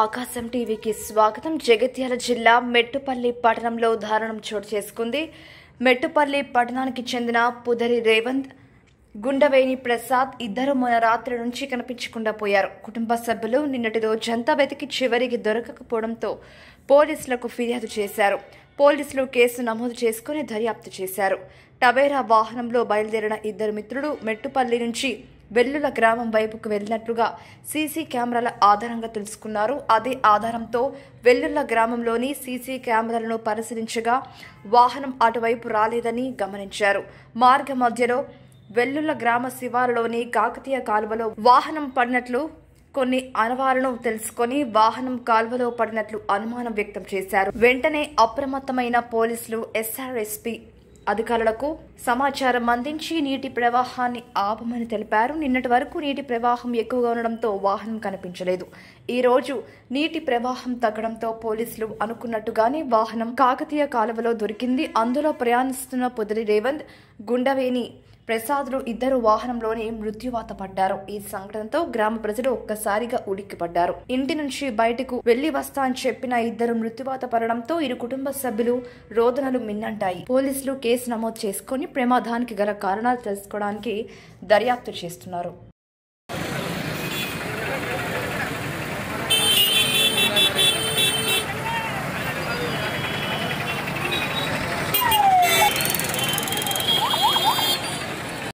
ఆకాశం టీవీకి స్వాగతం జగిత్యాల జిల్లా మెట్టుపల్లి పట్టణంలో దారుణం చోటు చేసుకుంది మెట్టుపల్లి పట్టణానికి చెందిన పుదరి రేవంత్ గుండవేణి ప్రసాద్ ఇద్దరు మొన్న రాత్రి నుంచి కనిపించకుండా పోయారు కుటుంబ సభ్యులు నిన్నటి రోజంతా వెతికి చివరికి దొరకకపోవడంతో పోలీసులకు ఫిర్యాదు చేశారు పోలీసులు కేసు నమోదు చేసుకుని దర్యాప్తు చేశారు టవేరా వాహనంలో బయలుదేరిన ఇద్దరు మిత్రులు మెట్టుపల్లి నుంచి వెల్లుల గ్రామం వైపుకు వెళ్ళినట్లుగా సీసీ కెమెరాల ఆధారంగా తెలుసుకున్నారు అదే ఆధారంతో వెల్లుల గ్రామంలోని సీసీ కెమెరాలను పరిశీలించగా వాహనం అటువైపు రాలేదని గమనించారు మార్గ మధ్యలో వెల్లుల గ్రామ శివారులోని కాకతీయ కాలువలో వాహనం పడినట్లు కొన్ని అనవాలను తెలుసుకొని వాహనం కాల్వలో పడినట్లు అనుమానం వ్యక్తం చేశారు వెంటనే అప్రమత్తమైన పోలీసులు ఎస్ఆర్ఎస్పీ అధికారులకు సమాచారం అందించి నీటి ప్రవాహాన్ని ఆపమని తెలిపారు నిన్నటి వరకు నీటి ప్రవాహం ఎక్కువగా ఉండడంతో వాహనం కనిపించలేదు ఈ రోజు నీటి ప్రవాహం తగ్గడంతో పోలీసులు అనుకున్నట్టుగానే వాహనం కాకతీయ కాలువలో దొరికింది అందులో ప్రయాణిస్తున్న పొదిరి రేవంత్ గుండవేని ప్రసాద్లు ఇద్దరు వాహనంలోనే మృత్యువాత పడ్డారు ఈ సంఘటనతో గ్రామ ప్రజలు ఒక్కసారిగా పడ్డారు ఇంటి నుంచి బయటకు వెళ్లి వస్తా అని చెప్పిన ఇద్దరు మృత్యువాత పడడంతో ఇరు కుటుంబ సభ్యులు రోదనలు మిన్నంటాయి పోలీసులు కేసు నమోదు చేసుకుని ప్రమాదానికి గల కారణాలు తెలుసుకోవడానికి దర్యాప్తు చేస్తున్నారు